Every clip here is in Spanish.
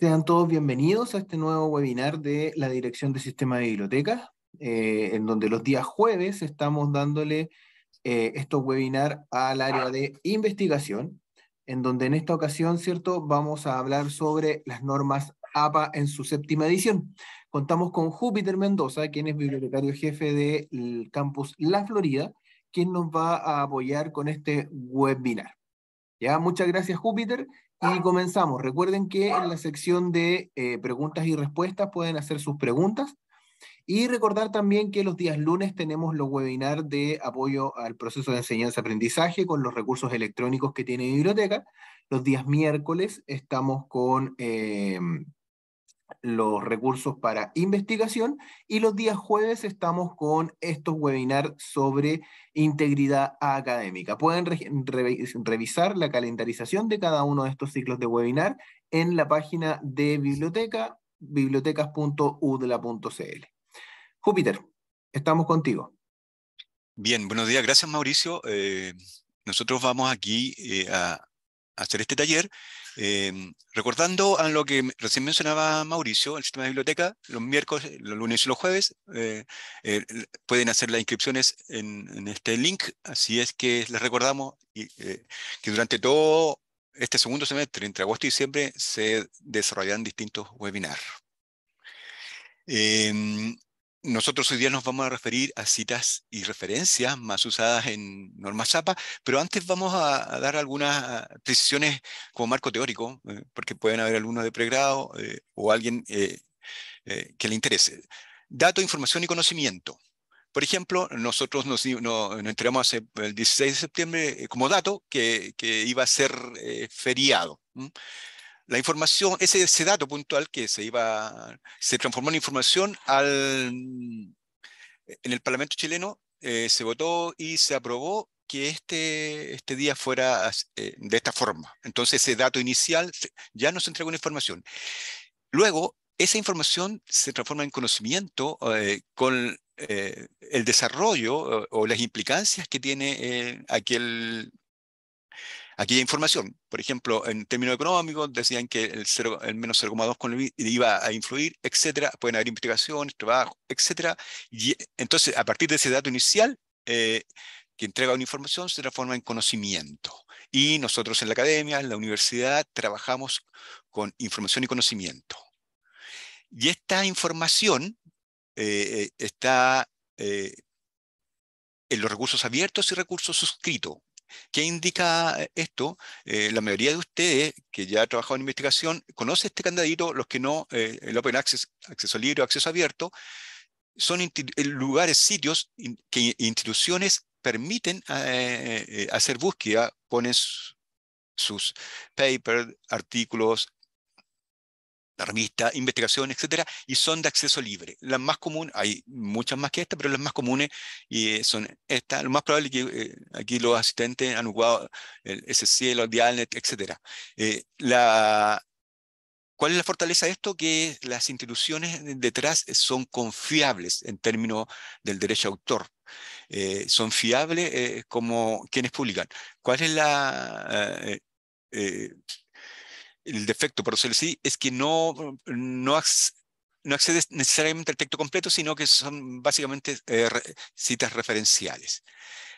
Sean todos bienvenidos a este nuevo webinar de la Dirección de Sistema de Bibliotecas, eh, en donde los días jueves estamos dándole eh, estos webinars al área de investigación, en donde en esta ocasión, ¿cierto?, vamos a hablar sobre las normas APA en su séptima edición. Contamos con Júpiter Mendoza, quien es bibliotecario jefe del campus La Florida, quien nos va a apoyar con este webinar. Ya, muchas gracias Júpiter y comenzamos. Recuerden que en la sección de eh, preguntas y respuestas pueden hacer sus preguntas. Y recordar también que los días lunes tenemos los webinars de apoyo al proceso de enseñanza-aprendizaje con los recursos electrónicos que tiene biblioteca. Los días miércoles estamos con eh, los recursos para investigación y los días jueves estamos con estos webinars sobre integridad académica. Pueden revisar la calendarización de cada uno de estos ciclos de webinar en la página de biblioteca, bibliotecas.udla.cl. Júpiter, estamos contigo. Bien, buenos días. Gracias, Mauricio. Eh, nosotros vamos aquí eh, a hacer este taller eh, recordando a lo que recién mencionaba Mauricio, el sistema de biblioteca, los miércoles, los lunes y los jueves eh, pueden hacer las inscripciones en, este link, así es que les recordamos eh, que durante todo este segundo semestre, entre agosto y diciembre, se desarrollarán distintos webinars. Nosotros hoy día nos vamos a referir a citas y referencias más usadas en normas Zapa, pero antes vamos a, dar algunas precisiones como marco teórico, eh, porque pueden haber alumnos de pregrado eh, o alguien eh, que le interese. Dato, información y conocimiento. Por ejemplo, nosotros nos, enteramos el 16 de septiembre como dato que, iba a ser feriado la información, ese, dato puntual que se iba, se transformó en información al, en el Parlamento chileno eh, se votó y se aprobó que este, este día fuera eh, de esta forma. Entonces ese dato inicial ya nos entregó una información. Luego, esa información se transforma en conocimiento eh, con el desarrollo o las implicancias que tiene aquel Aquí hay información. Por ejemplo, en términos económicos, decían que el, el menos 0,2 iba a influir, etcétera. Pueden haber investigaciones, trabajo, etcétera. Y entonces, a partir de ese dato inicial, eh, que entrega una información se transforma en conocimiento. Y nosotros en la academia, en la universidad, trabajamos con información y conocimiento. Y esta información eh, eh, está en los recursos abiertos y recursos suscritos. ¿Qué indica eh, esto? Eh, la mayoría de ustedes que ya ha trabajado en investigación conoce este candadito, los que no, eh, el Open Access, acceso libre, acceso abierto, son lugares, sitios que instituciones permiten hacer búsqueda, ponen sus papers, artículos, la revista, investigación, etcétera, y son de acceso libre. Las más comunes, hay muchas más que esta, pero las más comunes y eh, son estas. Lo más probable es que eh, aquí los asistentes han jugado eh, el SCL, el Dialnet, etcétera. la, ¿Cuál es la fortaleza de esto? Que las instituciones detrás son confiables en términos del derecho a autor. son fiables como quienes publican. ¿Cuál es la el defecto, por decirlo así, es que no, no, no accedes necesariamente al texto completo, sino que son básicamente eh, citas referenciales.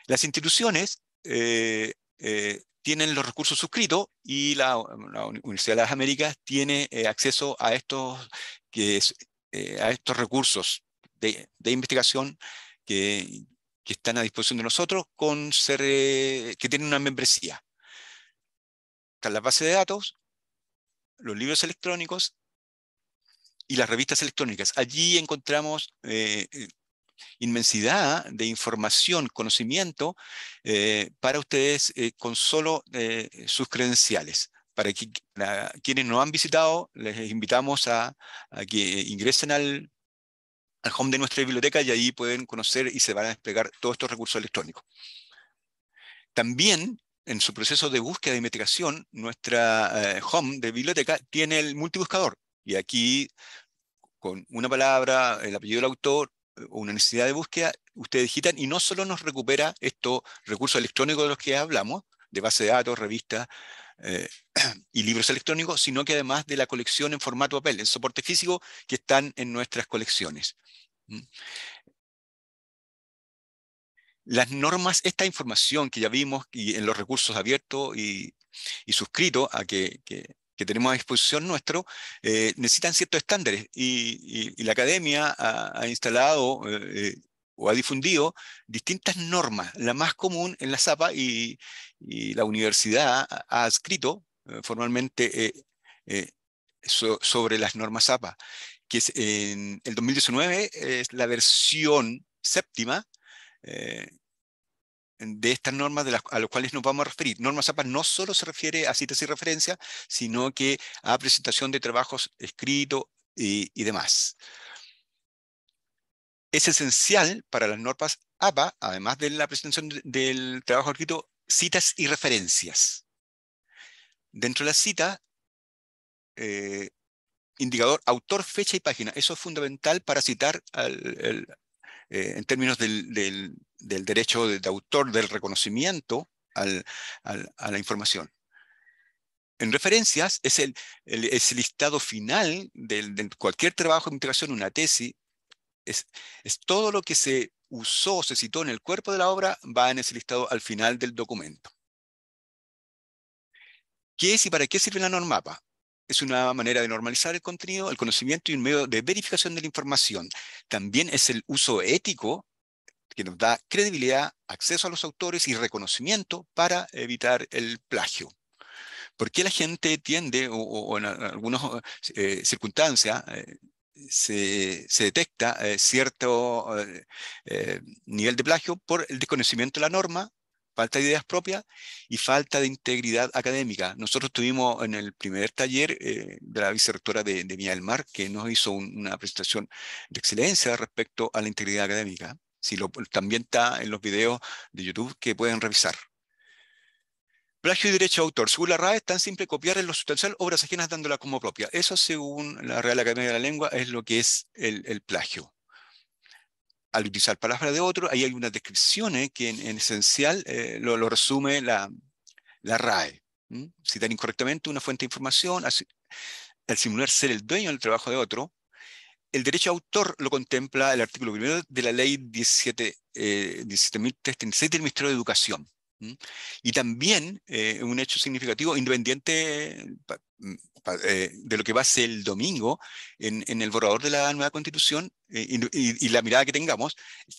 Las instituciones eh, eh, tienen los recursos suscritos y la, Universidad de las Américas tiene acceso a estos, que a estos recursos de, investigación que, están a disposición de nosotros, con que tienen una membresía. Están las bases de datos, los libros electrónicos y las revistas electrónicas. Allí encontramos eh, eh, inmensidad de información, conocimiento eh, para ustedes con solo sus credenciales. Para, quienes no han visitado, les invitamos a, que ingresen al, al home de nuestra biblioteca y ahí pueden conocer y se van a desplegar todos estos recursos electrónicos. También en su proceso de búsqueda y e investigación, nuestra eh, home de biblioteca tiene el multibuscador. Y aquí, con una palabra, el apellido del autor o eh, una necesidad de búsqueda, ustedes digitan y no solo nos recupera estos recursos electrónicos de los que hablamos, de base de datos, revistas eh, y libros electrónicos, sino que además de la colección en formato papel, en soporte físico que están en nuestras colecciones. Mm las normas, esta información que ya vimos y en los recursos abiertos y, y suscritos a que, que, tenemos a disposición nuestro, eh, necesitan ciertos estándares y, la academia ha, instalado eh, eh, o ha difundido distintas normas. La más común en la SAPA y, la universidad ha adscrito formalmente sobre las normas SAPA, que es en el 2019 es la versión séptima eh, de estas normas a las cuales nos vamos a referir. normas APA no solo se refiere a citas y referencias, sino que a presentación de trabajos escritos y, demás. Es esencial para las normas APA, además de la presentación del trabajo escrito, citas y referencias. Dentro de la cita eh, indicador autor, fecha y página. Eso es fundamental para citar al, eh, en términos del, derecho de, autor, del reconocimiento a la información. En referencias es el, listado final de, cualquier trabajo de investigación, una tesis, es, es todo lo que se usó, se citó en el cuerpo de la obra, va en ese listado al final del documento. ¿Qué es y para qué sirve la normapa? es una manera de normalizar el contenido, el conocimiento y un medio de verificación de la información. También es el uso ético que nos da credibilidad, acceso a los autores y reconocimiento para evitar el plagio. ¿Por qué la gente tiende, o, en algunas eh, circunstancias, eh, se, detecta eh, cierto nivel de plagio por el desconocimiento de la norma, falta de ideas propias y falta de integridad académica. Nosotros tuvimos en el primer taller eh, de la vicerrectora de, Mía del Mar, que nos hizo una presentación de excelencia respecto a la integridad académica. Si lo, también está en los videos de YouTube que pueden revisar. Plagio y derecho de autor. Según la RAE, es tan simple copiar en lo sustancial obras ajenas dándola como propia. Eso, según la Real Academia de la Lengua, es lo que es el plagio al utilizar palabras de otro, ahí hay unas descripciones que en, esencial eh, lo, resume la, la RAE. Citar incorrectamente una fuente de información, al simular ser el dueño del trabajo de otro, el derecho de autor lo contempla el artículo primero de la ley 17.336 eh, del Ministerio de Educación. Y también eh, un hecho significativo, independiente, eh, de lo que va a ser el domingo en, en, el borrador de la nueva constitución eh, y, y, la mirada que tengamos,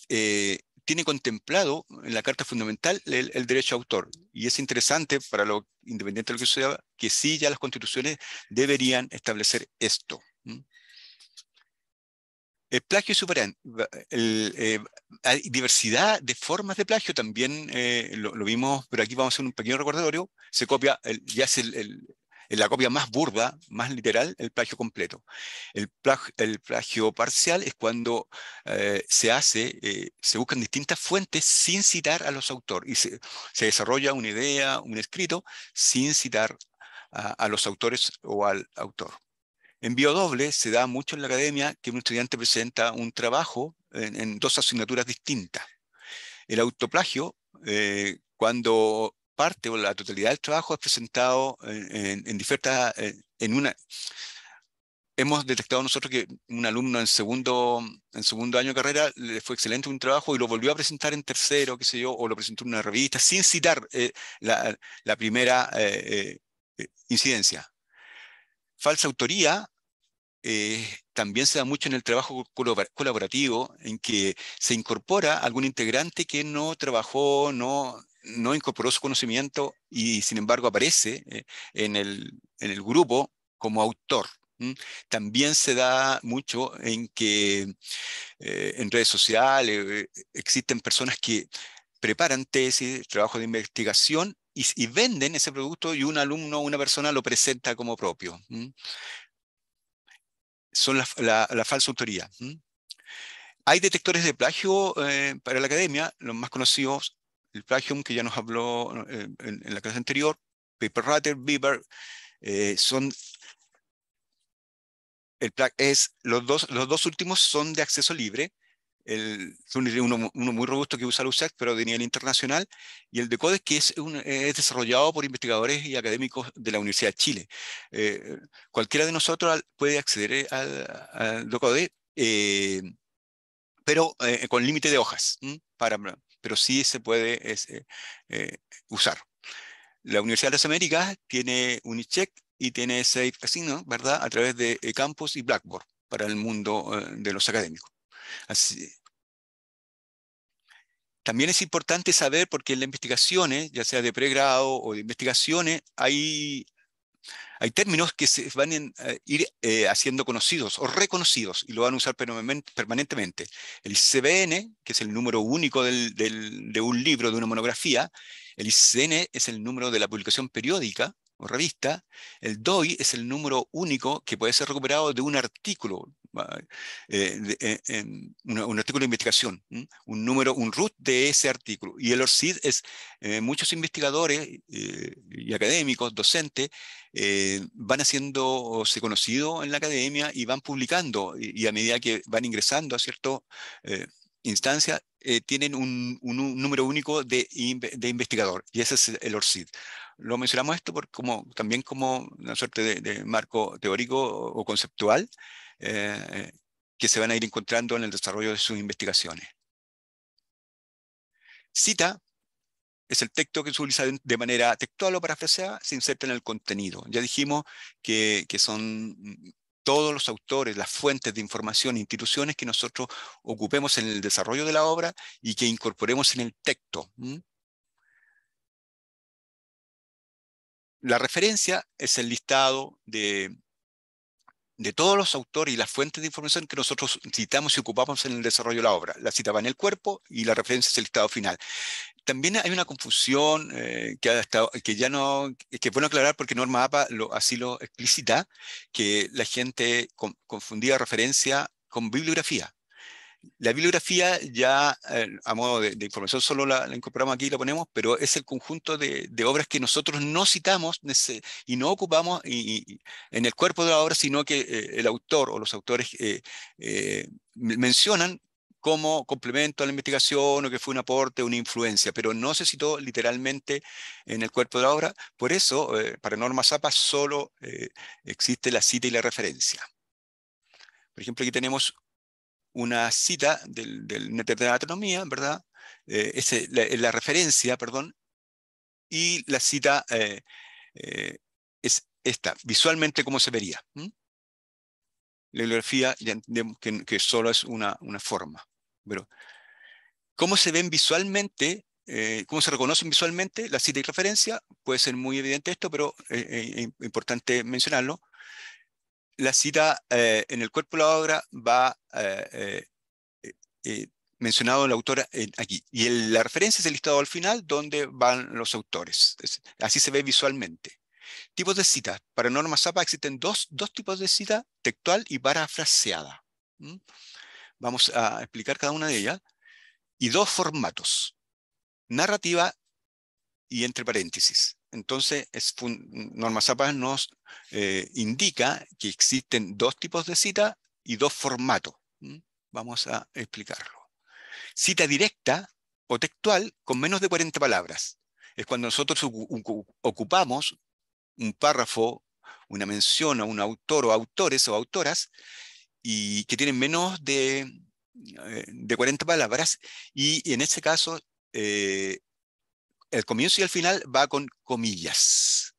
eh, tiene contemplado en la Carta Fundamental el, derecho a autor. Y es interesante, para lo independiente de lo que sea que sí ya las constituciones deberían establecer esto. El plagio y el, eh, hay diversidad de formas de plagio, también eh, lo, vimos, pero aquí vamos a hacer un pequeño recordatorio, se copia, el, ya es el, en la copia más burda, más literal, el plagio completo. El plagio, parcial es cuando eh, se hace, eh, se buscan distintas fuentes sin citar a los autores y se, desarrolla una idea, un escrito, sin citar a, los autores o al autor. En doble se da mucho en la academia que un estudiante presenta un trabajo en, dos asignaturas distintas. El autoplagio, eh, cuando parte o la totalidad del trabajo es presentado en, en, eh, en una... Hemos detectado nosotros que un alumno en segundo, en segundo año de carrera le fue excelente un trabajo y lo volvió a presentar en tercero, qué sé yo, o lo presentó en una revista, sin citar eh, la, la, primera eh, incidencia. Falsa autoría también se da mucho en el trabajo colaborativo, en que se incorpora algún integrante que no trabajó, no no incorporó su conocimiento y sin embargo aparece eh, en el, en el grupo como autor. También se da mucho en que eh, en redes sociales eh, existen personas que preparan tesis, trabajos de investigación y, venden ese producto y un alumno o una persona lo presenta como propio. Son la, falsa autoría. Hay detectores de plagio para la academia, los más conocidos el plagium que ya nos habló eh, en, la clase anterior, Paper Ratter, eh, son... El es, los, dos, los dos últimos son de acceso libre, el, uno, uno, muy robusto que usa USAC, pero de nivel internacional, y el de Code que es, es, desarrollado por investigadores y académicos de la Universidad de Chile. Eh, cualquiera de nosotros puede acceder al, al pero con límite de hojas, para, pero sí se puede eh, usar. La Universidad de las Américas tiene Unicheck y tiene Safe Casino, ¿verdad? A través de eh, Campus y Blackboard para el mundo eh, de los académicos. también es importante saber, porque en las investigaciones, ya sea de pregrado o de investigaciones, hay hay términos que se van a eh, ir eh, haciendo conocidos o reconocidos y lo van a usar permanentemente. El ICBN, que es el número único de un libro, de una monografía, el ICN es el número de la publicación periódica o revista, el DOI es el número único que puede ser recuperado de un artículo, eh, eh, en un artículo de investigación, un número, un root de ese artículo. Y el ORCID es, eh, muchos investigadores y académicos, docentes, van haciéndose conocido en la academia y van publicando, y, a medida que van ingresando a cierta instancia tienen un, número único de, de investigador, y ese es el ORCID lo mencionamos esto como, también como una suerte de marco teórico o conceptual eh, que se van a ir encontrando en el desarrollo de sus investigaciones. Cita es el texto que se utiliza de manera textual o parafraseada, se inserta en el contenido. Ya dijimos que, son mm, todos los autores, las fuentes de información, e instituciones que nosotros ocupemos en el desarrollo de la obra y que incorporemos en el texto. La referencia es el listado de de todos los autores y las fuentes de información que nosotros citamos y ocupamos en el desarrollo de la obra. La citaba en el cuerpo y la referencia es el estado final. También hay una confusión eh, que, que ya no, que es bueno aclarar porque Norma APA lo, así lo explicita, que la gente confundía referencia con bibliografía. La bibliografía ya, eh, a modo de, información, solo la, incorporamos aquí y la ponemos, pero es el conjunto de, obras que nosotros no citamos y no ocupamos en el cuerpo de la obra, sino que eh, el autor o los autores eh, mencionan como complemento a la investigación o que fue un aporte, una influencia, pero no se citó literalmente en el cuerpo de la obra. Por eso, para Norma Zappa solo existe la cita y la referencia. Por ejemplo, aquí tenemos una cita del, de la Anatomía, ¿verdad? Eh, es la, referencia, perdón, y la cita eh, eh, es esta, visualmente cómo se vería. La bibliografía ya entendemos que, que solo es una, una, forma, pero cómo se ven visualmente, cómo se reconocen visualmente la cita y referencia, puede ser muy evidente esto, pero es importante mencionarlo, la cita eh, en el cuerpo de la obra va eh, eh, mencionado el autor aquí. Y la referencia es el listado al final donde van los autores. así se ve visualmente. Tipos de cita. Para Norma Zappa existen dos, tipos de cita, textual y parafraseada. Vamos a explicar cada una de ellas. Y dos formatos. Narrativa y entre paréntesis. Entonces, Norma Zapas nos eh, indica que existen dos tipos de cita y dos formatos. Vamos a explicarlo. Cita directa o textual con menos de 40 palabras. Es cuando nosotros ocupamos un párrafo, una mención a un autor o autores o autoras y que tienen menos de, 40 eh, palabras y en este caso eh, el comienzo y el final va con comillas.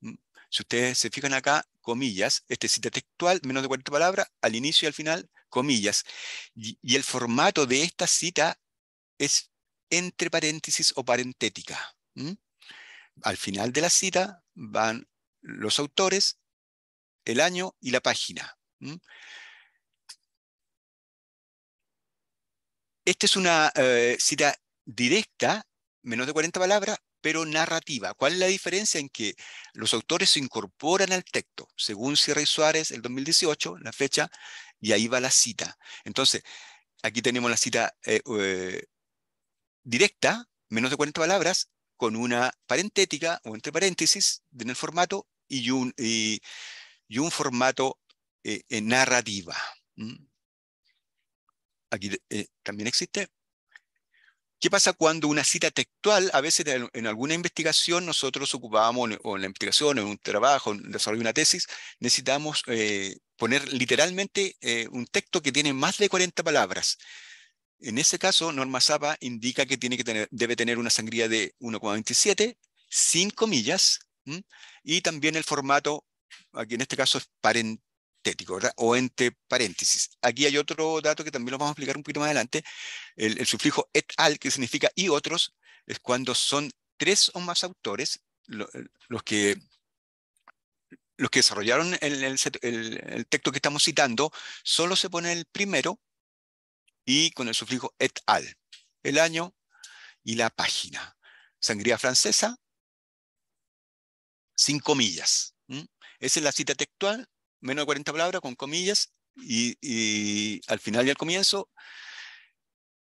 Mm, si ustedes se fijan acá, comillas, este cita textual, menos de 40 palabras, al inicio y al final, comillas. Y, el formato de esta cita es entre paréntesis o parentética. Al final de la cita van los autores, el año y la página. Esta es una eh, cita directa menos de 40 palabras, pero narrativa. ¿Cuál es la diferencia en que los autores se incorporan al texto? Según Sierra y Suárez, el 2018, la fecha, y ahí va la cita. Entonces, aquí tenemos la cita eh, eh, directa, menos de 40 palabras, con una parentética o entre paréntesis en el formato y un, y, un formato eh, narrativa. ¿Mm? Aquí también existe, ¿Qué pasa cuando una cita textual, a veces en, alguna investigación nosotros ocupábamos, o en la investigación, en un trabajo, en desarrollo de una tesis, necesitamos eh, poner literalmente eh, un texto que tiene más de 40 palabras? En ese caso, Norma Zappa indica que, tiene que tener, debe tener una sangría de 1,27, sin comillas, y también el formato, aquí en este caso es parent o entre paréntesis. Aquí hay otro dato que también lo vamos a explicar un poquito más adelante. El, sufijo et al, que significa y otros, es cuando son tres o más autores los que los que desarrollaron el, el, texto que estamos citando, solo se pone el primero y con el sufijo et al, el año y la página. Sangría francesa, cinco millas. Esa es la cita textual menos de 40 palabras con comillas y, al final y al comienzo,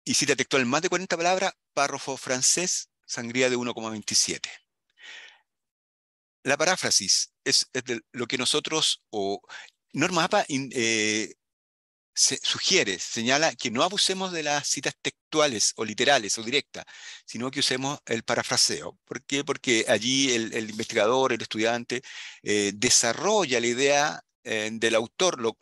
y cita textual más de 40 palabras, párrafo francés, sangría de 1,27. La paráfrasis es, lo que nosotros, o Norma APA eh, sugiere, señala que no abusemos de las citas textuales o literales o directas, sino que usemos el parafraseo. ¿Por qué? Porque allí el, investigador, el estudiante, eh, desarrolla la idea eh, del autor lo,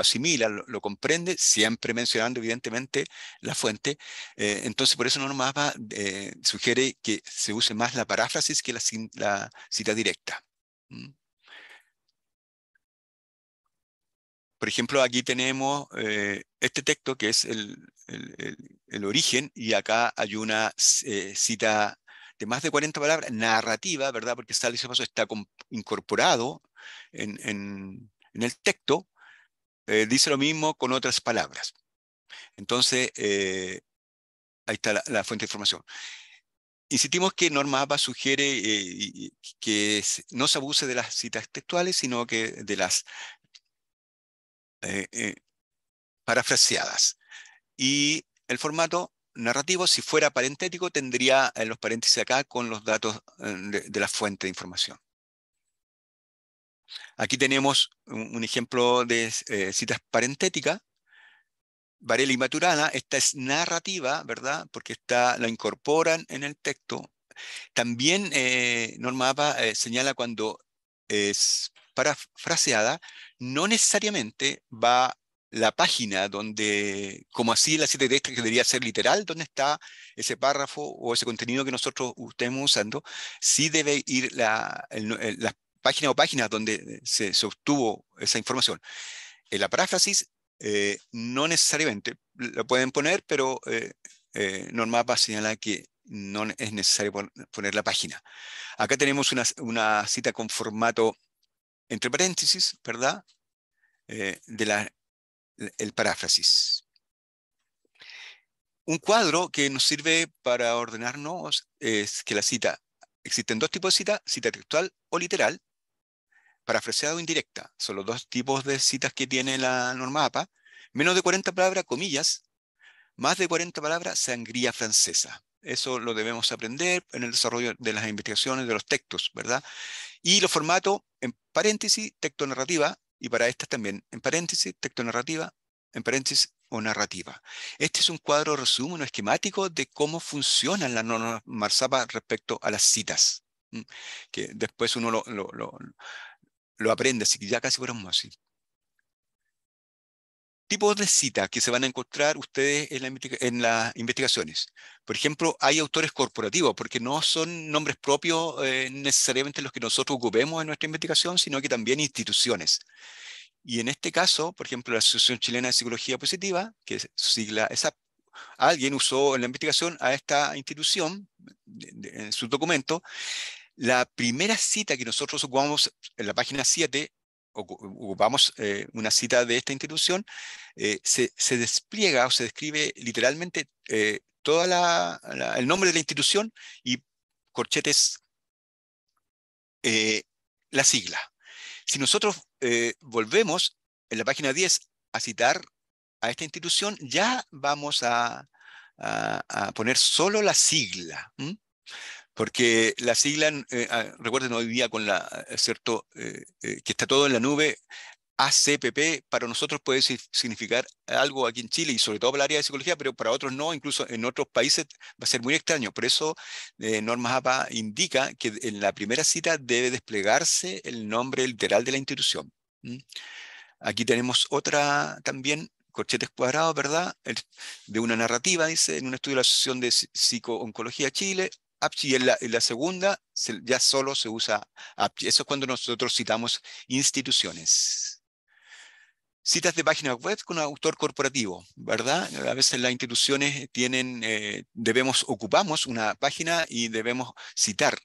asimila, lo, comprende, siempre mencionando evidentemente la fuente. Eh, entonces, por eso Norma eh, sugiere que se use más la paráfrasis que la, cita directa. Por ejemplo, aquí tenemos este texto que es el, el, origen y acá hay una cita de más de 40 palabras, narrativa, ¿verdad? Porque tal se está incorporado en, el texto, eh, dice lo mismo con otras palabras. Entonces, eh, ahí está la, fuente de información. Insistimos que Norma APA sugiere eh, que no se abuse de las citas textuales, sino que de las parafraseadas. Y el formato narrativo, si fuera parentético, tendría eh, los paréntesis acá con los datos eh, de, la fuente de información. Aquí tenemos un, ejemplo de eh, citas parentéticas. Varela y Maturana, esta es narrativa, ¿verdad? Porque está, la incorporan en el texto. También Normaba Norma señala cuando es parafraseada, no necesariamente va la página donde, como así la cita texto que debería ser literal, donde está ese párrafo o ese contenido que nosotros estemos usando, sí debe ir la, página o páginas donde se, se, obtuvo esa información. En la paráfrasis, eh, no necesariamente, lo pueden poner, pero eh, eh, a señalar que no es necesario poner la página. Acá tenemos una, cita con formato entre paréntesis, ¿verdad? Eh, de la el paráfrasis. Un cuadro que nos sirve para ordenarnos es que la cita, existen dos tipos de cita, cita textual o literal, parafraseada o indirecta. Son los dos tipos de citas que tiene la norma APA. Menos de 40 palabras, comillas, más de 40 palabras, sangría francesa. Eso lo debemos aprender en el desarrollo de las investigaciones, de los textos, ¿verdad? Y los formato en paréntesis, texto narrativa, y para estas también, en paréntesis, texto-narrativa, en paréntesis, o narrativa. Este es un cuadro resumen o esquemático de cómo funcionan las normas Marzapa respecto a las citas, que después uno lo, aprende, así que ya casi fuéramos así tipos de citas que se van a encontrar ustedes en, las investigaciones. Por ejemplo, hay autores corporativos, porque no son nombres propios eh, necesariamente los que nosotros ocupemos en nuestra investigación, sino que también instituciones. Y en este caso, por ejemplo, la Asociación Chilena de Psicología Positiva, que es sigla esa, alguien usó en la investigación a esta institución en su documento. La primera cita que nosotros ocupamos en la página 7 ocupamos eh, una cita de esta institución, eh, se, se, despliega o se describe literalmente eh, todo el nombre de la institución y corchetes la sigla. Si nosotros volvemos en la página 10 a citar a esta institución, ya vamos a, poner solo la sigla porque la sigla, eh, ah, recuerden hoy día con la, ah, ¿cierto?, eh, eh, que está todo en la nube, ACPP para nosotros puede significar algo aquí en Chile y sobre todo para el área de psicología, pero para otros no, incluso en otros países va a ser muy extraño. Por eso Norma Normas APA indica que en la primera cita debe desplegarse el nombre literal de la institución. Aquí tenemos otra también, corchetes cuadrados, ¿verdad? de una narrativa, dice, en un estudio de la Asociación de Psico-Oncología Chile, APCHI y en la, segunda ya solo se usa APCHI. Eso es cuando nosotros citamos instituciones. Citas de páginas web con autor corporativo, ¿verdad? A veces las instituciones tienen, eh, debemos, ocupamos una página y debemos citar.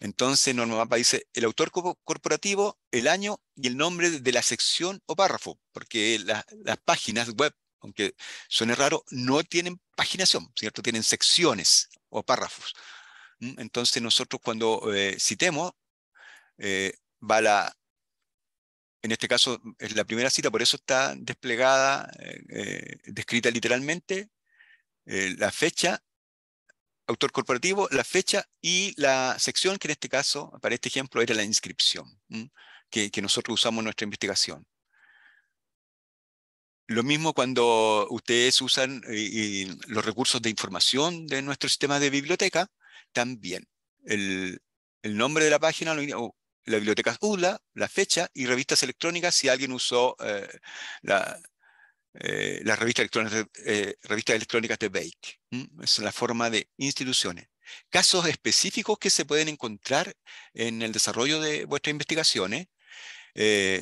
Entonces, Norma dice el autor corporativo, el año y el nombre de la sección o párrafo, porque las páginas web, aunque suene raro, no tienen paginación, ¿cierto? Tienen secciones o párrafos. Entonces nosotros cuando eh, citemos, eh, va la, en este caso es la primera cita, por eso está desplegada, eh, descrita literalmente, la fecha, autor corporativo, la fecha y la sección que en este caso, para este ejemplo, era la inscripción que, nosotros usamos en nuestra investigación. Lo mismo cuando ustedes usan los recursos de información de nuestro sistema de biblioteca, también el, nombre de la página, uh, la biblioteca UDLA, la fecha y revistas electrónicas si alguien usó eh, la, revista eh, las eh, revistas electrónicas, de Bake. Es la forma de instituciones. Casos específicos que se pueden encontrar en el desarrollo de vuestras investigaciones.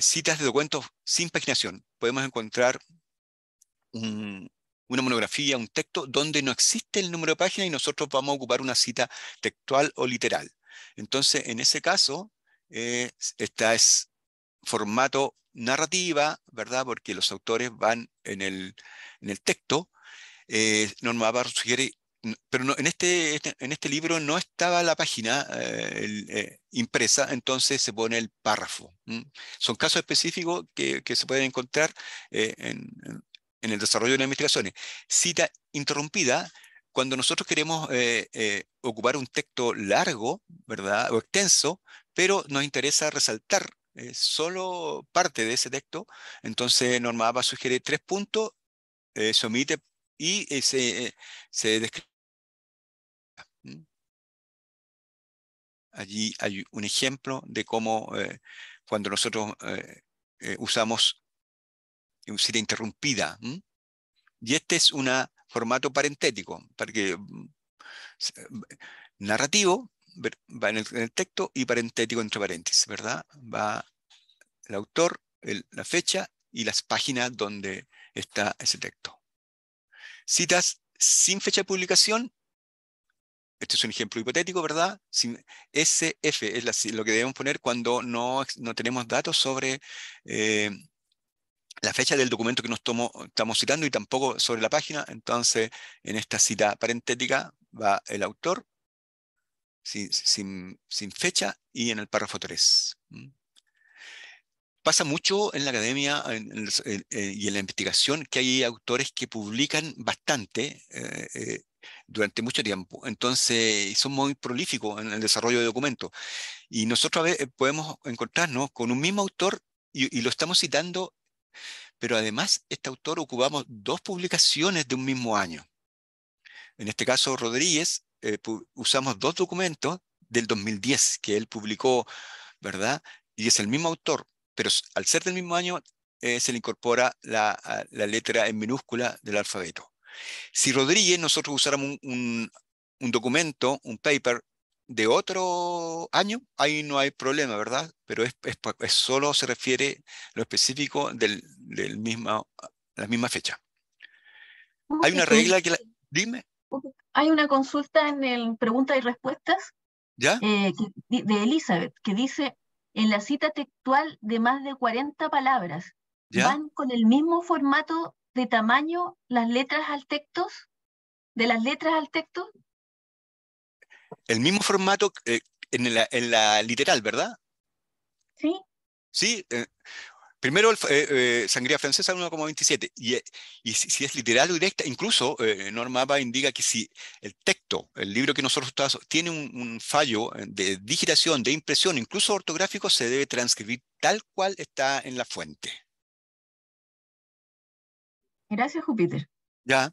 citas de documentos sin paginación. Podemos encontrar un, una monografía, un texto, donde no existe el número de páginas y nosotros vamos a ocupar una cita textual o literal. Entonces, en ese caso, eh, esta es formato narrativa, ¿verdad? Porque los autores van en el, texto. Eh, sugiere, pero no, en, este, este, en este libro no estaba la página eh, eh, impresa, entonces se pone el párrafo. Son casos específicos que, se pueden encontrar eh, en, en el desarrollo de las investigaciones. Cita interrumpida cuando nosotros queremos eh, eh, ocupar un texto largo, ¿verdad? O extenso, pero nos interesa resaltar eh, solo parte de ese texto. Entonces, Norma a sugiere tres puntos, se omite y se, se describe. ¿Mm? Allí hay un ejemplo de cómo cuando nosotros usamos cita interrumpida. Y este es un formato parentético, mm, mm, narrativo va en el, texto y parentético entre paréntesis, ¿verdad? Va el autor, la fecha y las páginas donde está ese texto. Citas sin fecha de publicación, este es un ejemplo hipotético, ¿verdad? Sin, SF es lo que debemos poner cuando no, tenemos datos sobre eh, la fecha del documento que nos estamos citando y tampoco sobre la página. Entonces, en esta cita parentética va el autor sin, fecha y en el párrafo 3. Pasa mucho en la academia eh, y en la investigación que hay autores que publican bastante eh, eh, durante mucho tiempo. Entonces, son muy prolíficos en el desarrollo de documentos. Y nosotros a podemos encontrarnos con un mismo autor y, lo estamos citando pero además, este autor ocupamos dos publicaciones de un mismo año. En este caso, Rodríguez, eh, usamos dos documentos del 2010 que él publicó, ¿verdad? Y es el mismo autor, pero al ser del mismo año eh, se le incorpora la, la, letra en minúscula del alfabeto. Si Rodríguez, nosotros usáramos un, un documento, un paper de otro año, ahí no hay problema, ¿verdad? Pero es, solo se refiere lo específico del, la misma fecha. Hay una regla que Dime. Hay una consulta en el preguntas y respuestas ¿Ya? Eh, de Elizabeth que dice, en la cita textual de más de 40 palabras, ¿van con el mismo formato de tamaño las letras al texto? ¿De las letras al texto? El mismo formato eh, en, la, literal, ¿verdad? Sí. Sí. Eh, primero, eh, sangría francesa 1,27. Y, si, es literal o directa, incluso Norma va indica que si el texto, el libro que nosotros estamos, tiene un, un fallo de digitación, de impresión, incluso ortográfico, se debe transcribir tal cual está en la fuente. Gracias, Júpiter. Ya.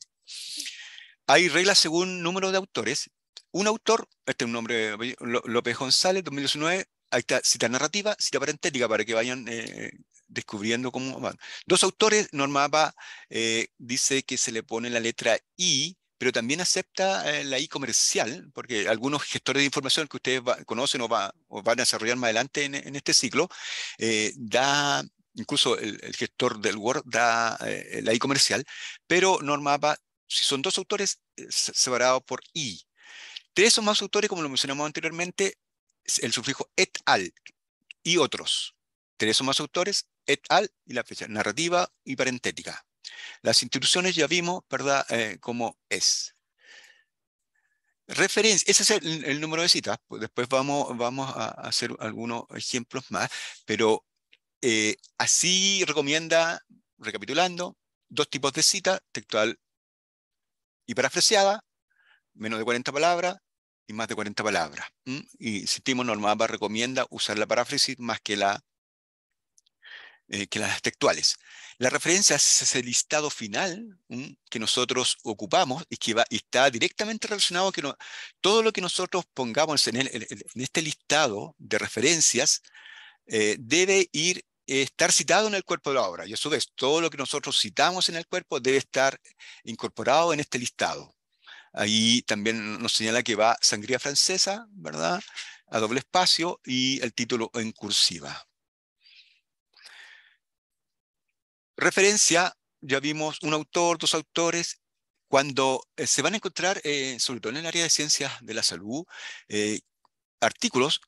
Hay reglas según número de autores un autor, este es un nombre, López González, 2019, ahí está cita narrativa, cita parentética, para que vayan eh, descubriendo cómo van. Dos autores, Norma eh, dice que se le pone la letra I, pero también acepta eh, la I comercial, porque algunos gestores de información que ustedes conocen o, va, van a desarrollar más adelante en, este ciclo, da incluso el, gestor del Word da la I comercial, pero Norma si son dos autores, separados por I, Tres o más autores, como lo mencionamos anteriormente, el sufijo et al y otros. Tres o más autores, et al y la fecha, narrativa y parentética. Las instituciones ya vimos, ¿verdad?, eh, cómo es. Referencia, ese es el, número de citas. Pues después vamos, vamos a hacer algunos ejemplos más, pero eh, así recomienda, recapitulando, dos tipos de cita, textual y parafraseada, menos de 40 palabras y más de 40 palabras. Y Y Sistema normal recomienda usar la paráfrasis más que, la, eh, que las textuales. La referencia es el listado final que nosotros ocupamos y que está directamente relacionado con... todo lo que nosotros pongamos en, este listado de referencias eh, debe ir eh, estar citado en el cuerpo de la obra. Y a su vez, todo lo que nosotros citamos en el cuerpo debe estar incorporado en este listado. Ahí también nos señala que va sangría francesa, ¿verdad? A doble espacio y el título en cursiva. Referencia, ya vimos un autor, dos autores, cuando eh, se van a encontrar, eh, sobre todo en el área de ciencias de la salud, eh, artículos,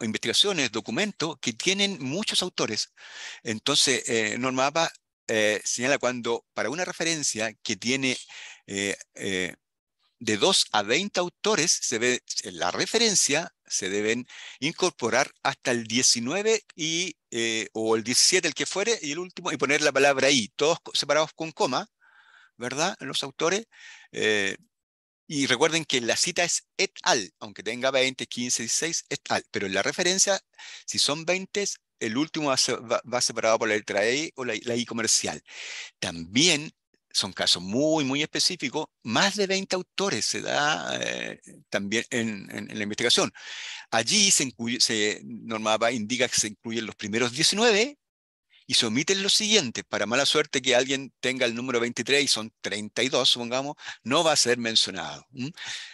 investigaciones, documentos que tienen muchos autores. Entonces, eh, Normapa señala cuando para una referencia que tiene de 2 a 20 autores, se ve en la referencia, se deben incorporar hasta el 19 y, eh, o el 17, el que fuere, y el último, y poner la palabra ahí, todos separados con coma, ¿verdad? Los autores. Eh, y recuerden que la cita es et al, aunque tenga 20, 15, 16, et al. Pero en la referencia, si son 20, el último va, separado por la letra E o la I comercial. También son casos muy, muy específicos, más de 20 autores se da eh, también en, la investigación. Allí se, incluye, se normaba, indica que se incluyen los primeros 19 y se omiten los siguientes. Para mala suerte que alguien tenga el número 23 y son 32, supongamos, no va a ser mencionado.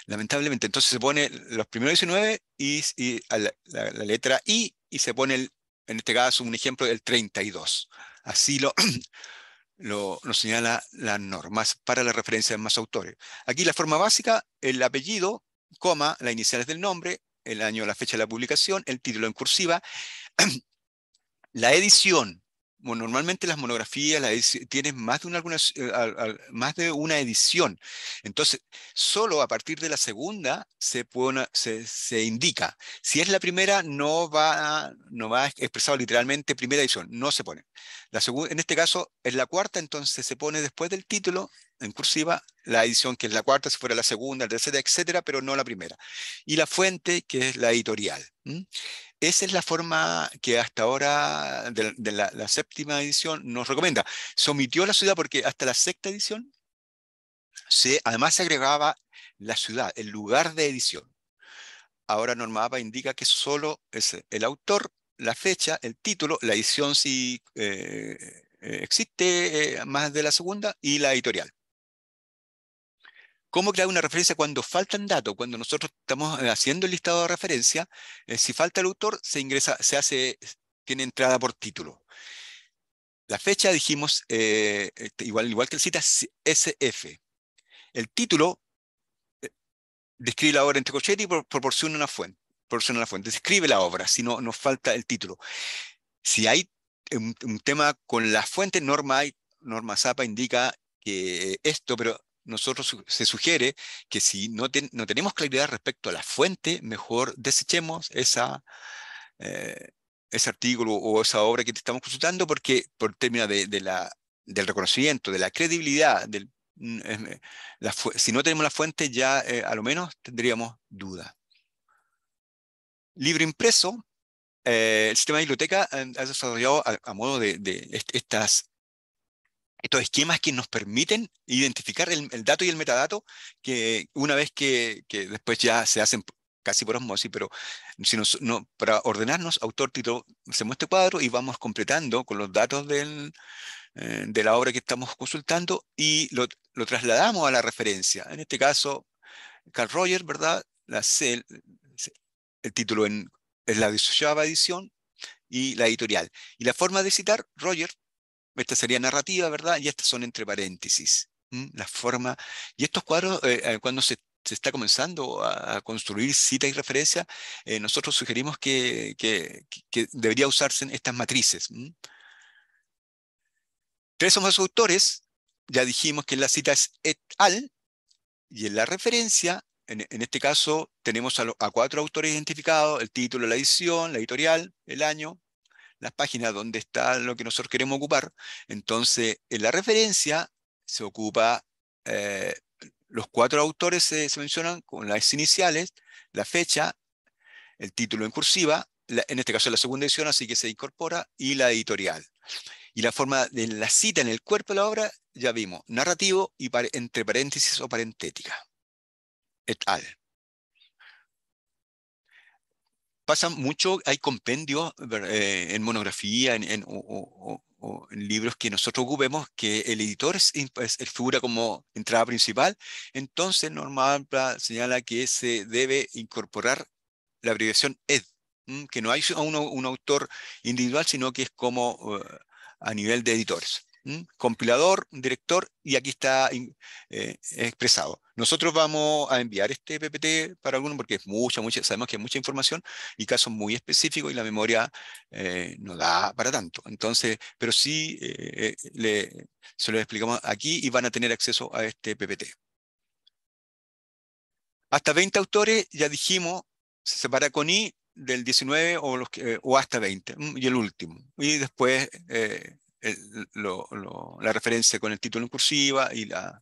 Lamentablemente, entonces se pone los primeros 19 y, la, letra I y se pone, en este caso, un ejemplo del 32. Así lo... lo, señala las normas para la referencia de más autores. Aquí la forma básica, el apellido, coma, las iniciales del nombre, el año, la fecha de la publicación, el título en cursiva, la edición normalmente las monografías la tienen eh, más de, una, edición. Entonces, solo a partir de la segunda se, indica. Si es la primera, no va, expresado literalmente primera edición, no se pone. La en este caso, es la cuarta, entonces se pone después del título en cursiva, la edición que es la cuarta, si fuera la segunda, la tercera, etcétera, pero no la primera. Y la fuente, que es la editorial. Esa es la forma que hasta ahora de, la, séptima edición nos recomienda. Se omitió la ciudad porque hasta la sexta edición se, además se agregaba la ciudad, el lugar de edición. Ahora normaba indica que solo es el autor, la fecha, el título, la edición si eh, eh, existe eh, más de la segunda y la editorial. ¿Cómo crear una referencia cuando faltan datos? Cuando nosotros estamos eh, haciendo el listado de referencia, eh, si falta el autor, se ingresa, se hace, tiene entrada por título. La fecha, dijimos, eh, igual, igual que el cita, SF. El título describe la obra entre cochetes y proporciona una fuente. Proporciona la fuente. Describe la obra, si no nos falta el título. Si hay un, tema con la fuente, norma, norma Zapa indica que esto, pero nosotros se sugiere que si no, no tenemos claridad respecto a la fuente, mejor desechemos esa, eh, ese artículo o esa obra que te estamos consultando porque por términos de, del reconocimiento, de la credibilidad, del, mm, eh, si no tenemos la fuente ya eh, a lo menos tendríamos duda. Libro impreso, el sistema de biblioteca ha desarrollado a, modo de, de estas estos esquemas que nos permiten identificar el, dato y el metadato, que una vez que, después ya se hacen casi por osmosis, pero si no, para ordenarnos, autor, título, hacemos este cuadro y vamos completando con los datos eh, de la obra que estamos consultando y lo, trasladamos a la referencia. En este caso, Carl Rogers, ¿verdad? La el título en, la disociada edición y la editorial. Y la forma de citar, Roger, esta sería narrativa, ¿verdad? Y estas son entre paréntesis, la forma. Y estos cuadros, eh, eh, cuando se, está comenzando a, construir cita y referencia, eh, nosotros sugerimos que, que, debería usarse en estas matrices. Tres o más autores, ya dijimos que la cita es et al, y en la referencia, en, en este caso, tenemos a cuatro autores identificados, el título, la edición, la editorial, el año, las páginas donde está lo que nosotros queremos ocupar. Entonces, en la referencia se ocupa, eh, los cuatro autores se, mencionan con las iniciales, la fecha, el título en cursiva, en este caso la segunda edición, así que se incorpora, y la editorial. Y la forma de la cita en el cuerpo de la obra, ya vimos, narrativo y entre paréntesis o parentética. Et al pasa mucho, hay compendios eh, en monografía, en, o, en libros que nosotros ocupemos, que el editor es, figura como entrada principal, entonces normal señala que se debe incorporar la abreviación ED, que no hay un autor individual, sino que es como eh, a nivel de editores compilador, director, y aquí está eh, expresado. Nosotros vamos a enviar este PPT para algunos porque es mucha, mucha, sabemos que es mucha información y casos muy específicos y la memoria eh, no da para tanto. Entonces, pero sí eh, le, se lo explicamos aquí y van a tener acceso a este PPT. Hasta 20 autores, ya dijimos, se separa con I del 19 o, los o hasta 20, mm, y el último. Y después eh, la referencia con el título en cursiva y la...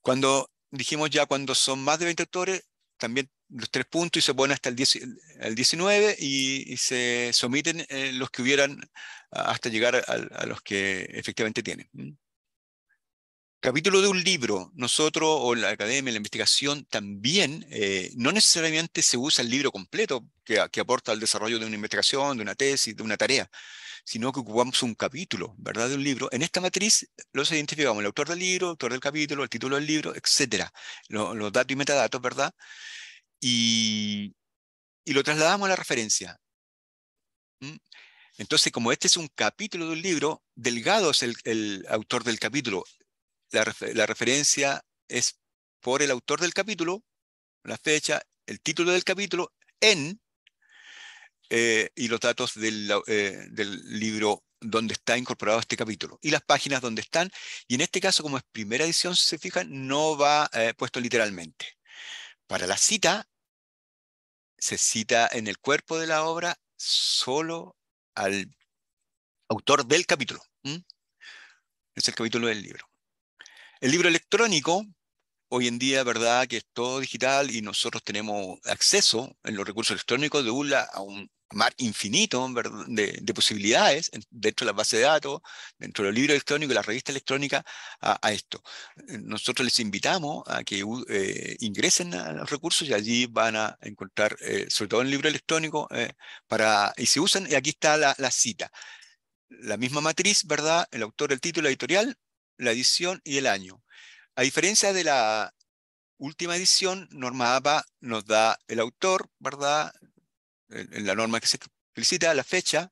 Cuando dijimos ya, cuando son más de 20 autores, también los tres puntos y se ponen hasta el, 19 y, se someten eh, los que hubieran hasta llegar a, los que efectivamente tienen. Capítulo de un libro. Nosotros o la academia, la investigación también, eh, no necesariamente se usa el libro completo que, que aporta al desarrollo de una investigación, de una tesis, de una tarea sino que ocupamos un capítulo, ¿verdad?, de un libro. En esta matriz los identificamos, el autor del libro, el autor del capítulo, el título del libro, etcétera, los, datos y metadatos, ¿verdad? Y, y lo trasladamos a la referencia. ¿Mm? Entonces, como este es un capítulo de un libro, Delgado es el, el autor del capítulo. la, referencia es por el autor del capítulo, la fecha, el título del capítulo, en eh, y los datos eh, del, libro donde está incorporado este capítulo y las páginas donde están. Y en este caso, como es primera edición, se fijan, no va eh, puesto literalmente. Para la cita, se cita en el cuerpo de la obra solo al autor del capítulo. Es el capítulo del libro. El libro electrónico hoy en día, ¿verdad?, que es todo digital y nosotros tenemos acceso en los recursos electrónicos de ULA a un mar infinito De, posibilidades dentro de la base de datos, dentro del libro electrónico la revista electrónica a, esto. Eh, nosotros les invitamos a que eh, ingresen a los recursos y allí van a encontrar, eh, sobre todo en el libro electrónico, para, y se usan, y aquí está la, cita. La misma matriz, ¿verdad? El autor, el título, editorial, la edición y el año a diferencia de la última edición, norma APA nos da el autor, ¿verdad? En la norma que se explicita, la fecha,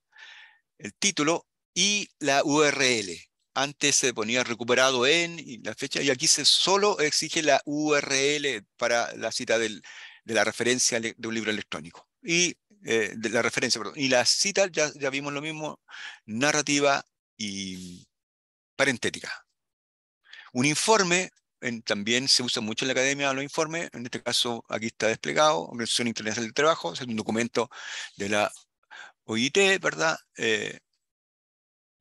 el título y la URL. Antes se ponía recuperado en y la fecha, y aquí se solo exige la URL para la cita de la referencia de un libro electrónico. Y eh, de la referencia, Y cita, ya, ya vimos lo mismo, narrativa y parentética. Un informe también se usa mucho en la academia los informes, en este caso aquí está desplegado, Organización Internacional del Trabajo, es un documento de la OIT, ¿verdad? Eh,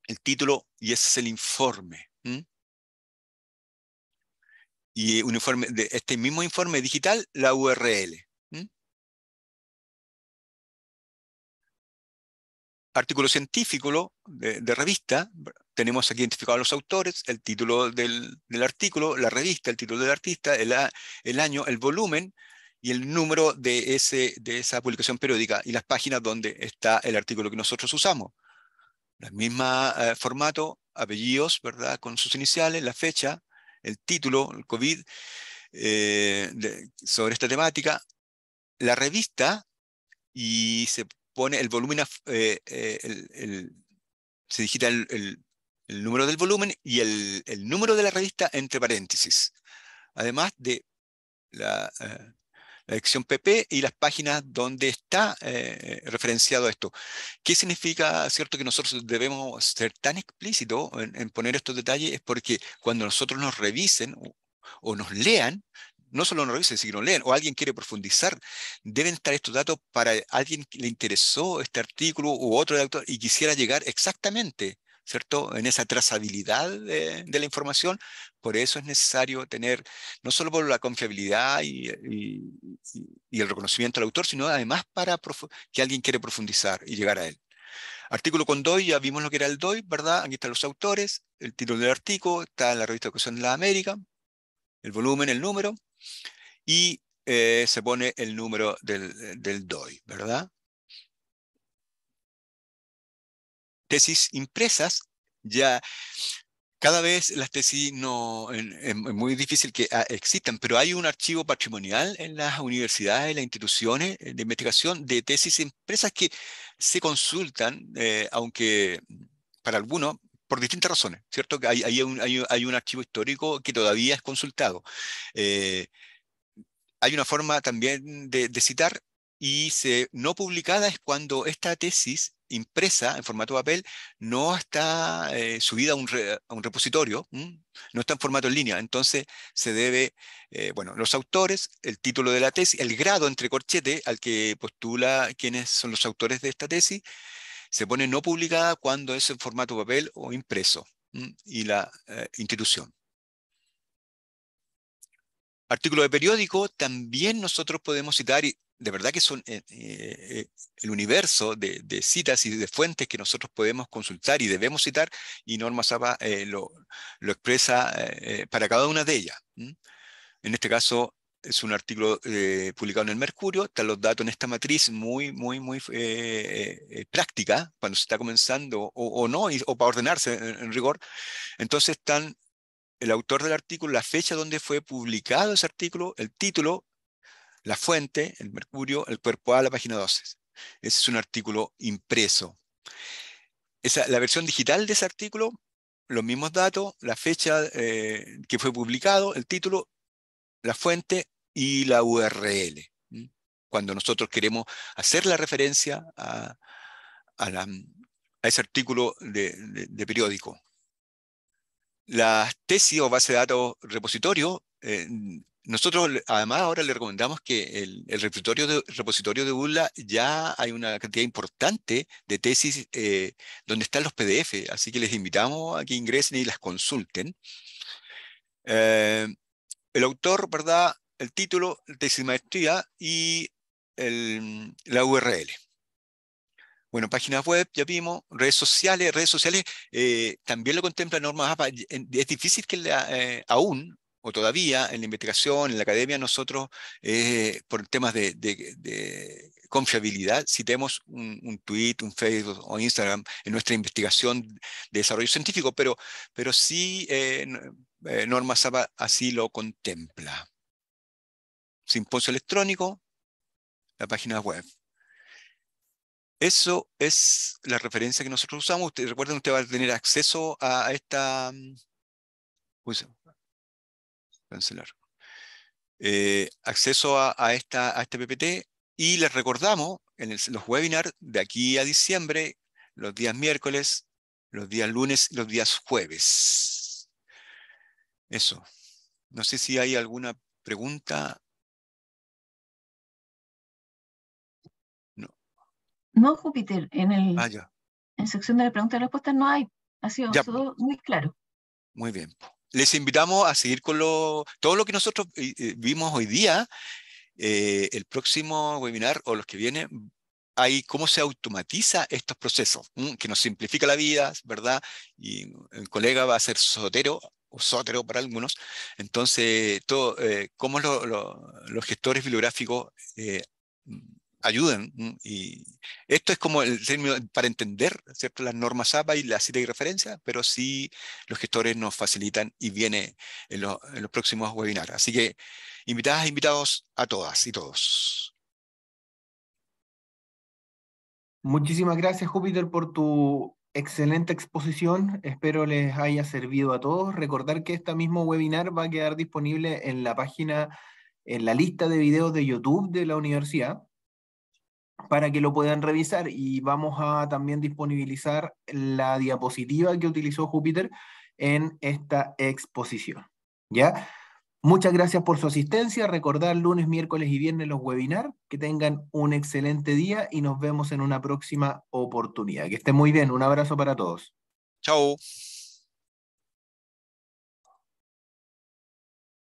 el título, y ese es el informe. Y un informe de este mismo informe digital, la URL. artículo científico de, de, revista, tenemos aquí identificados los autores, el título del, artículo, la revista, el título del artista, el, año, el volumen, y el número de, ese, de esa publicación periódica y las páginas donde está el artículo que nosotros usamos. El mismo eh, formato, apellidos, ¿verdad? Con sus iniciales, la fecha, el título, el COVID, eh, sobre esta temática, la revista, y se pone el volumen, eh, eh, se digita el, número del volumen y el, número de la revista entre paréntesis, además de la, eh, la sección PP y las páginas donde está eh, referenciado esto. ¿Qué significa, cierto, que nosotros debemos ser tan explícitos en, poner estos detalles? Es porque cuando nosotros nos revisen o nos lean, no solo no revisen, sino leen, o alguien quiere profundizar, deben estar estos datos para alguien que le interesó este artículo u otro de autor y quisiera llegar exactamente, ¿cierto?, en esa trazabilidad de, la información. Por eso es necesario tener, no solo por la confiabilidad y, el reconocimiento del autor, sino además para que alguien quiere profundizar y llegar a él. Artículo con DOI, ya vimos lo que era el DOI, ¿verdad? Aquí están los autores, el título del artículo, está en la revista Educación de la América, el volumen, el número, y eh, se pone el número del, del DOI, ¿verdad? Tesis impresas, ya cada vez las tesis no, es, muy difícil que ah, existan, pero hay un archivo patrimonial en las universidades, en las instituciones eh, de investigación de tesis impresas que se consultan, eh, aunque para algunos por distintas razones, ¿cierto? Que hay, hay, un, archivo histórico que todavía es consultado. Eh, hay una forma también de, citar y se, no publicada es cuando esta tesis impresa en formato papel no está eh, subida a un, repositorio, no está en formato en línea. Entonces se debe, eh, bueno, los autores, el título de la tesis, el grado entre corchete al que postula quiénes son los autores de esta tesis, se pone no publicada cuando es en formato papel o impreso y la eh, institución. Artículo de periódico también nosotros podemos citar, y de verdad que son eh, eh, el universo de, citas y de fuentes que nosotros podemos consultar y debemos citar, y Norma Zapa lo, lo, expresa para cada una de ellas. En este caso, es un artículo eh, publicado en el Mercurio, están los datos en esta matriz muy, muy, muy eh, eh, práctica cuando se está comenzando o, no, o para ordenarse en, rigor. Entonces están el autor del artículo, la fecha donde fue publicado ese artículo, el título, la fuente, el Mercurio, el cuerpo A, la página 12. Ese es un artículo impreso. Esa, la versión digital de ese artículo los mismos datos, la fecha que fue publicado, el título la fuente y la URL. Cuando nosotros queremos hacer la referencia a, a, ese artículo de, periódico. Las tesis o base de datos repositorio, eh, nosotros además ahora le recomendamos que el, repositorio, de, repositorio de ya hay una cantidad importante de tesis eh, donde están los PDF, así que les invitamos a que ingresen y las consulten. Eh, el autor, ¿verdad? El título, el tesis de maestría y el, la URL. Bueno, páginas web, ya vimos, redes sociales, redes sociales eh, también lo contempla normas APA. Eh, es difícil que eh, aún o todavía en la investigación, en la academia, nosotros por temas de confiabilidad si tenemos un tweet, un Facebook o Instagram en nuestra investigación de desarrollo científico, pero, pero sí eh, eh, Norma Saba así lo contempla. Simposio electrónico, la página web. Eso es la referencia que nosotros usamos. recuerden recuerden, usted va a tener acceso a esta... Mm, cancelar. Eh, acceso a, esta, a este PPT y les recordamos en los webinars de aquí a diciembre, los días miércoles, los días lunes, los días jueves. Eso. No sé si hay alguna pregunta. No, no Júpiter, en el ah, en sección de la pregunta y respuestas no hay. Ha sido todo muy claro. Muy bien. Les invitamos a seguir con lo, todo lo que nosotros eh, eh, vimos hoy día eh, el próximo webinar o los que vienen, hay cómo se automatiza estos procesos, que nos simplifica la vida, ¿verdad? Y el colega va a ser sotero o sotero para algunos. Entonces, todo, eh, cómo los gestores bibliográficos eh, ayudan. Y esto es como el término para entender ¿cierto? las normas APA y la cita y referencia, pero sí los gestores nos facilitan y viene en, en los próximos webinars. Así que Invitadas e invitados a todas y todos. Muchísimas gracias, Júpiter, por tu excelente exposición. Espero les haya servido a todos. Recordar que este mismo webinar va a quedar disponible en la página, en la lista de videos de YouTube de la universidad para que lo puedan revisar y vamos a también disponibilizar la diapositiva que utilizó Júpiter en esta exposición. ¿Ya? Muchas gracias por su asistencia. Recordar lunes, miércoles y viernes los webinars. Que tengan un excelente día y nos vemos en una próxima oportunidad. Que estén muy bien. Un abrazo para todos. Chao.